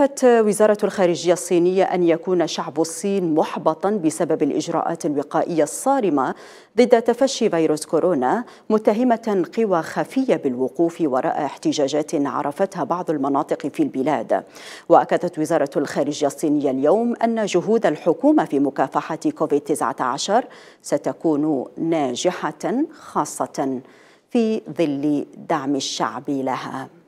نفت وزارة الخارجية الصينية أن يكون شعب الصين محبطا بسبب الإجراءات الوقائية الصارمة ضد تفشي فيروس كورونا متهمة قوى خفية بالوقوف وراء احتجاجات عرفتها بعض المناطق في البلاد وأكدت وزارة الخارجية الصينية اليوم أن جهود الحكومة في مكافحة كوفيد-19 ستكون ناجحة خاصة في ظل دعم الشعب لها